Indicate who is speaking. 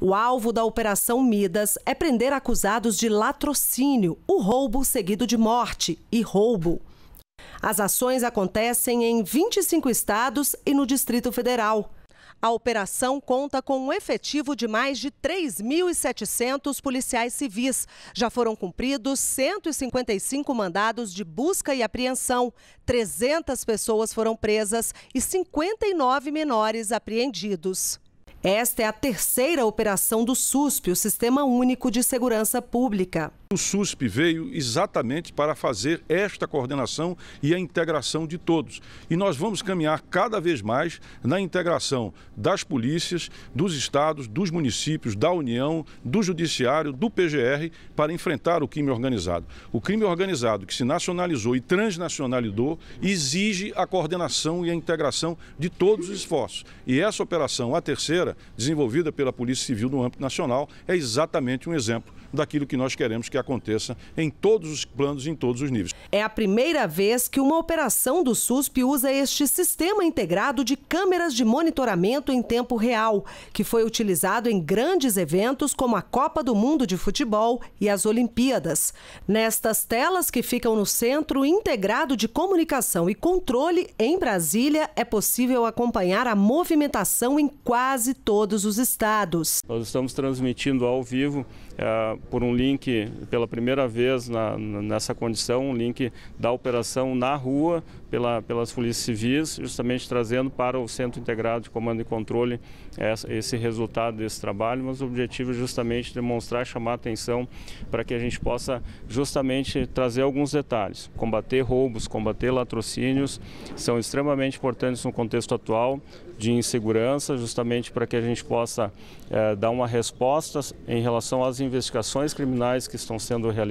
Speaker 1: O alvo da Operação Midas é prender acusados de latrocínio, o roubo seguido de morte e roubo. As ações acontecem em 25 estados e no Distrito Federal. A operação conta com um efetivo de mais de 3.700 policiais civis. Já foram cumpridos 155 mandados de busca e apreensão, 300 pessoas foram presas e 59 menores apreendidos. Esta é a terceira operação do SUSP, o Sistema Único de Segurança Pública. O SUSP
Speaker 2: veio exatamente para fazer esta coordenação e a integração de todos. E nós vamos caminhar cada vez mais na integração das polícias, dos estados, dos municípios, da União, do Judiciário, do PGR, para enfrentar o crime organizado. O crime organizado que se nacionalizou e transnacionalizou exige a coordenação e a integração de todos os esforços. E essa operação, a terceira, desenvolvida pela Polícia Civil no âmbito nacional é exatamente um exemplo daquilo que nós queremos que aconteça em todos os planos, em todos os níveis.
Speaker 1: É a primeira vez que uma operação do SUSP usa este sistema integrado de câmeras de monitoramento em tempo real, que foi utilizado em grandes eventos como a Copa do Mundo de Futebol e as Olimpíadas. Nestas telas que ficam no Centro Integrado de Comunicação e Controle, em Brasília, é possível acompanhar a movimentação em quase todos os estados.
Speaker 3: Nós estamos transmitindo ao vivo é, por um link, pela primeira vez na, nessa condição, um link da operação na rua pela, pelas polícias civis, justamente trazendo para o Centro Integrado de Comando e Controle essa, esse resultado desse trabalho, mas o objetivo é justamente demonstrar, chamar atenção para que a gente possa justamente trazer alguns detalhes. Combater roubos, combater latrocínios são extremamente importantes no contexto atual de insegurança, justamente para que que a gente possa é, dar uma resposta em relação às investigações criminais que estão sendo realizadas.